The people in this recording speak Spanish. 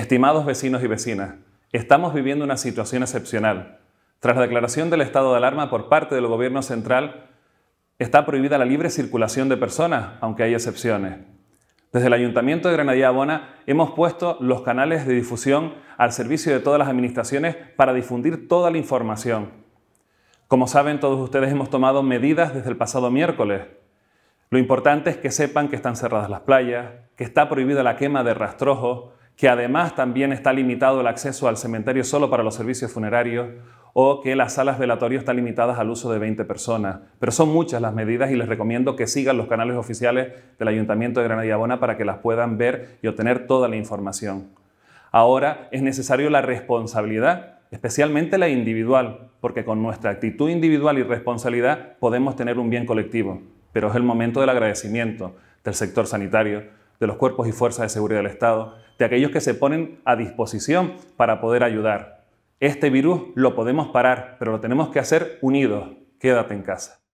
Estimados vecinos y vecinas, estamos viviendo una situación excepcional. Tras la declaración del estado de alarma por parte del Gobierno central, está prohibida la libre circulación de personas, aunque hay excepciones. Desde el Ayuntamiento de Granadilla Abona hemos puesto los canales de difusión al servicio de todas las administraciones para difundir toda la información. Como saben, todos ustedes hemos tomado medidas desde el pasado miércoles. Lo importante es que sepan que están cerradas las playas, que está prohibida la quema de rastrojos, que además también está limitado el acceso al cementerio solo para los servicios funerarios, o que las salas velatorias están limitadas al uso de 20 personas. Pero son muchas las medidas y les recomiendo que sigan los canales oficiales del Ayuntamiento de Granada y Abona para que las puedan ver y obtener toda la información. Ahora es necesario la responsabilidad, especialmente la individual, porque con nuestra actitud individual y responsabilidad podemos tener un bien colectivo. Pero es el momento del agradecimiento del sector sanitario, de los cuerpos y fuerzas de seguridad del Estado, de aquellos que se ponen a disposición para poder ayudar. Este virus lo podemos parar, pero lo tenemos que hacer unidos. Quédate en casa.